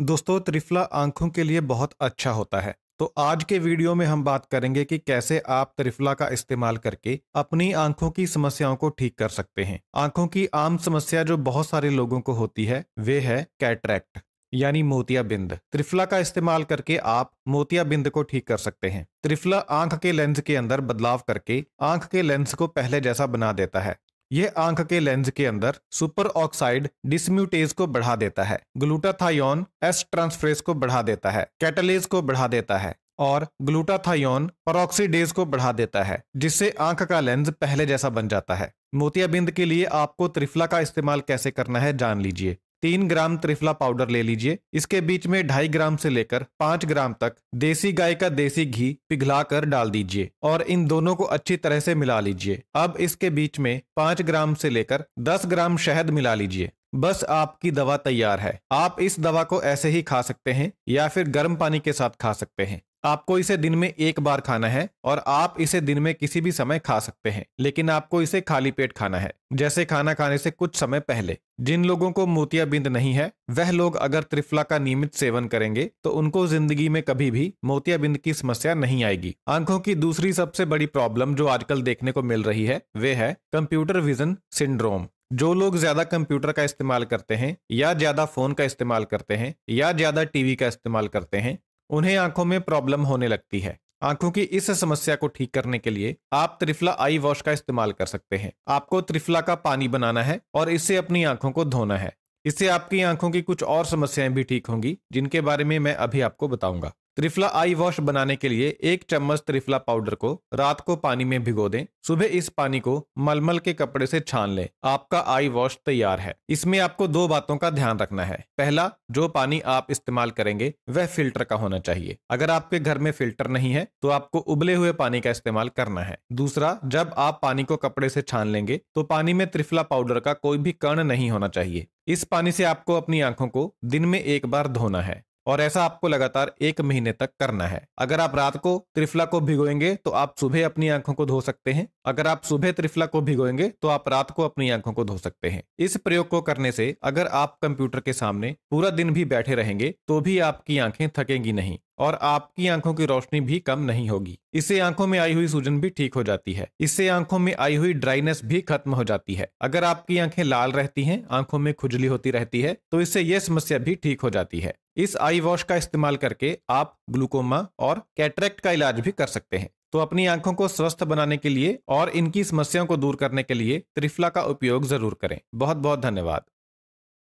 दोस्तों त्रिफला आंखों के लिए बहुत अच्छा होता है तो आज के वीडियो में हम बात करेंगे कि कैसे आप त्रिफला का इस्तेमाल करके अपनी आंखों की समस्याओं को ठीक कर सकते हैं आंखों की आम समस्या जो बहुत सारे लोगों को होती है वे है कैटरेक्ट यानी मोतियाबिंद त्रिफला का इस्तेमाल करके आप मोतियाबिंद को ठीक कर सकते हैं त्रिफला आंख के लेंस के अंदर बदलाव करके आंख के लेंस को पहले जैसा बना देता है यह आंख के लेंस के अंदर सुपर ऑक्साइड डिसम्यूटेज को बढ़ा देता है ग्लूटाथायोन एस ट्रांसफ्रेस को बढ़ा देता है कैटलेज को बढ़ा देता है और ग्लूटाथायोन परोक्सीडेज को बढ़ा देता है जिससे आंख का लेंस पहले जैसा बन जाता है मोतियाबिंद के लिए आपको त्रिफला का इस्तेमाल कैसे करना है जान लीजिए तीन ग्राम त्रिफला पाउडर ले लीजिए इसके बीच में ढाई ग्राम से लेकर पांच ग्राम तक देसी गाय का देसी घी पिघलाकर डाल दीजिए और इन दोनों को अच्छी तरह से मिला लीजिए अब इसके बीच में पांच ग्राम से लेकर दस ग्राम शहद मिला लीजिए बस आपकी दवा तैयार है आप इस दवा को ऐसे ही खा सकते हैं या फिर गर्म पानी के साथ खा सकते हैं आपको इसे दिन में एक बार खाना है और आप इसे दिन में किसी भी समय खा सकते हैं लेकिन आपको इसे खाली पेट खाना है जैसे खाना खाने से कुछ समय पहले जिन लोगों को मोतियाबिंद नहीं है वह लोग अगर त्रिफला का नियमित सेवन करेंगे तो उनको जिंदगी में कभी भी मोतियाबिंद की समस्या नहीं आएगी आंखों की दूसरी सबसे बड़ी प्रॉब्लम जो आजकल देखने को मिल रही है वे है कंप्यूटर विजन सिंड्रोम जो लोग ज्यादा कंप्यूटर का इस्तेमाल करते हैं या ज्यादा फोन का इस्तेमाल करते हैं या ज्यादा टीवी का इस्तेमाल करते हैं उन्हें आंखों में प्रॉब्लम होने लगती है आंखों की इस समस्या को ठीक करने के लिए आप त्रिफला आई वॉश का इस्तेमाल कर सकते हैं आपको त्रिफला का पानी बनाना है और इससे अपनी आंखों को धोना है इससे आपकी आंखों की कुछ और समस्याएं भी ठीक होंगी जिनके बारे में मैं अभी आपको बताऊंगा त्रिफला आई वॉश बनाने के लिए एक चम्मच त्रिफला पाउडर को रात को पानी में भिगो दें सुबह इस पानी को मलमल के कपड़े से छान लें आपका आई वॉश तैयार है इसमें आपको दो बातों का ध्यान रखना है पहला जो पानी आप इस्तेमाल करेंगे वह फिल्टर का होना चाहिए अगर आपके घर में फिल्टर नहीं है तो आपको उबले हुए पानी का इस्तेमाल करना है दूसरा जब आप पानी को कपड़े से छान लेंगे तो पानी में त्रिफला पाउडर का कोई भी कर्ण नहीं होना चाहिए इस पानी से आपको अपनी आंखों को दिन में एक बार धोना है और ऐसा आपको लगातार एक महीने तक करना है अगर आप रात को त्रिफला को भिगोएंगे तो आप सुबह अपनी आंखों को धो सकते हैं अगर आप सुबह त्रिफला को भिगोएंगे तो आप रात को अपनी आंखों को धो सकते हैं इस प्रयोग को करने से अगर आप कंप्यूटर के सामने पूरा दिन भी बैठे रहेंगे तो भी आपकी आंखें थकेंगी नहीं और आपकी आंखों की रोशनी भी कम नहीं होगी इससे आंखों में आई हुई सूजन भी ठीक हो जाती है इससे आंखों में आई हुई ड्राइनेस भी खत्म हो जाती है अगर आपकी आंखें लाल रहती हैं आंखों में खुजली होती रहती है तो इससे यह समस्या भी ठीक हो जाती है इस आई वॉश का इस्तेमाल करके आप ग्लूकोमा और कैटरेक्ट का इलाज भी कर सकते हैं तो अपनी आंखों को स्वस्थ बनाने के लिए और इनकी समस्याओं को दूर करने के लिए त्रिफला का उपयोग जरूर करें बहुत बहुत धन्यवाद